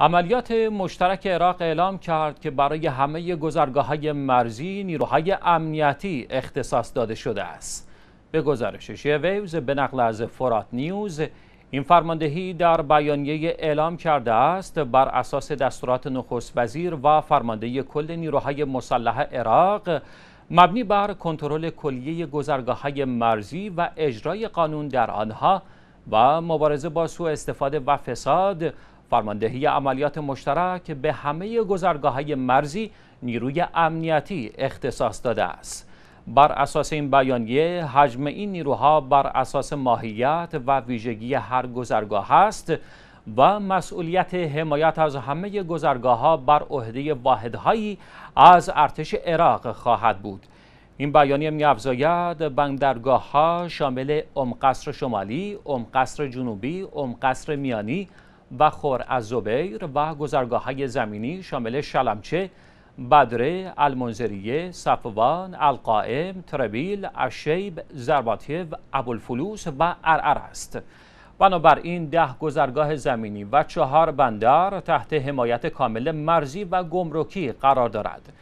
عملیات مشترک عراق اعلام کرد که برای همه گذرگاه های مرزی نیروهای امنیتی اختصاص داده شده است. به گزارش ویوز به نقل از فرات نیوز این فرماندهی در بیانیه اعلام کرده است بر اساس دستورات نخست وزیر و فرماندهی کل نیروهای مسلح عراق مبنی بر کنترل کلیه گذرگاه های مرزی و اجرای قانون در آنها و مبارزه با سوء استفاده و فساد فرماندهی عملیات مشترک به همه گذرگاه مرزی نیروی امنیتی اختصاص داده است. بر اساس این بیانیه حجم این نیروها بر اساس ماهیت و ویژگی هر گذرگاه است و مسئولیت حمایت از همه گذرگاه ها بر عهده واحدهایی از ارتش عراق خواهد بود این بیانیه می افزاید بندرگاه ها شامل ام قصر شمالی، ام قصر جنوبی، ام قصر میانی، و خور از زبیر و گزرگاه های زمینی شامل شلمچه، بدره، المنزریه، صفوان، القائم، تربیل، اشیب، زرباتیو، ابوالفلوس و ارعر است. بنابراین ده گذرگاه زمینی و چهار بندر تحت حمایت کامل مرزی و گمرکی قرار دارد.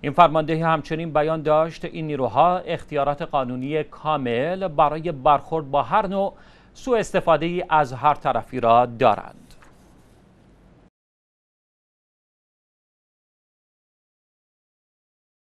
این فرماندهی همچنین بیان داشت این نیروها اختیارات قانونی کامل برای برخورد با هر نوع سوء استفاده از هر طرفی را دارند.